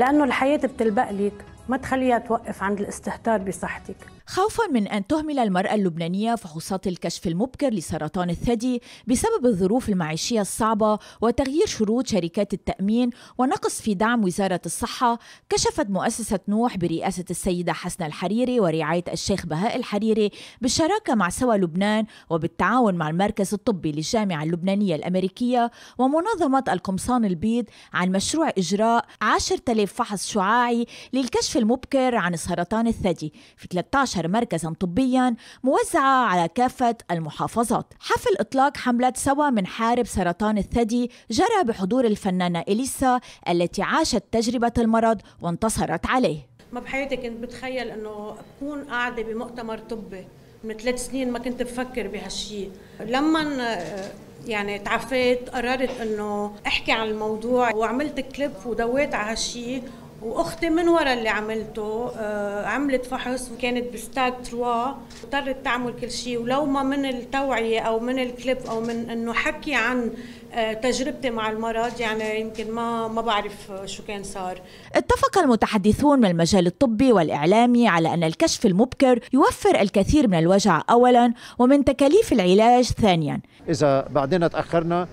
لأنه الحياة بتلبق لك ما تخليها توقف عند الاستهتار بصحتك خوفا من أن تهمل المرأة اللبنانية فحوصات الكشف المبكر لسرطان الثدي بسبب الظروف المعيشية الصعبة وتغيير شروط شركات التأمين ونقص في دعم وزارة الصحة كشفت مؤسسة نوح برئاسة السيدة حسنة الحريري ورعاية الشيخ بهاء الحريري بالشراكة مع سوى لبنان وبالتعاون مع المركز الطبي للجامعة اللبنانية الأمريكية ومنظمة القمصان البيض عن مشروع إجراء 10000 فحص شعاعي للكشف المبكر عن سرطان الثدي في 13 ظاهر مركزا طبيا موزعة على كافة المحافظات حفل إطلاق حملة سوا من حارب سرطان الثدي جرى بحضور الفنانة إليسا التي عاشت تجربة المرض وانتصرت عليه ما بحياتي كنت بتخيل أنه أكون قاعدة بمؤتمر طبي من ثلاث سنين ما كنت بفكر بهالشيء لما آه، يعني تعافيت قررت انه احكي عن الموضوع وعملت كليب ودويت على هالشيء واختي من ورا اللي عملته آه، عملت فحص وكانت بستاد 3 اضطرت تعمل كل شيء ولو ما من التوعيه او من الكليب او من انه حكي عن آه، تجربتي مع المرض يعني يمكن ما ما بعرف آه، شو كان صار اتفق المتحدثون من المجال الطبي والاعلامي على ان الكشف المبكر يوفر الكثير من الوجع اولا ومن تكاليف العلاج ثانيا اذا بعدين تاخرنا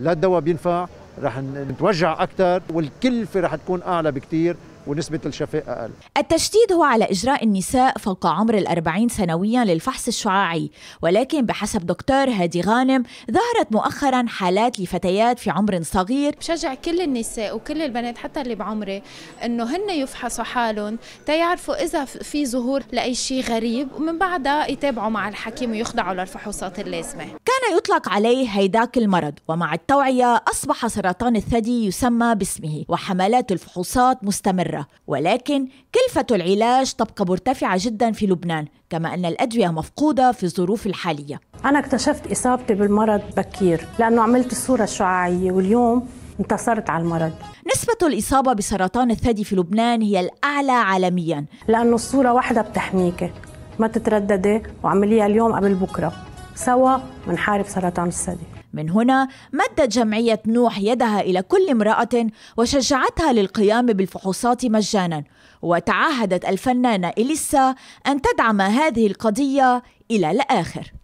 لا الدواء بينفع رح نتوجع اكثر والكلفه رح تكون اعلى بكثير ونسبة الشفاء أقل التشديد هو على إجراء النساء فوق عمر الأربعين سنويا للفحص الشعاعي ولكن بحسب دكتور هادي غانم ظهرت مؤخرا حالات لفتيات في عمر صغير بشجع كل النساء وكل البنات حتى اللي بعمري أنه هن يفحصوا حالهم تيعرفوا إذا في ظهور لأي شيء غريب ومن بعدها يتابعوا مع الحكيم ويخضعوا للفحوصات اللازمة يطلق عليه هيداك المرض ومع التوعية أصبح سرطان الثدي يسمى باسمه وحملات الفحوصات مستمرة ولكن كلفة العلاج تبقى مرتفعة جدا في لبنان كما أن الأدوية مفقودة في الظروف الحالية أنا اكتشفت إصابتي بالمرض بكير لأنه عملت الصورة الشعاعية واليوم انتصرت على المرض نسبة الإصابة بسرطان الثدي في لبنان هي الأعلى عالميا لأنه الصورة واحدة بتحميكي ما تترددي وعمليها اليوم قبل بكرة سوا منحارب سرطان الثدي من هنا مدت جمعية نوح يدها إلى كل امرأة وشجعتها للقيام بالفحوصات مجانا وتعهدت الفنانة إليسا أن تدعم هذه القضية إلى الآخر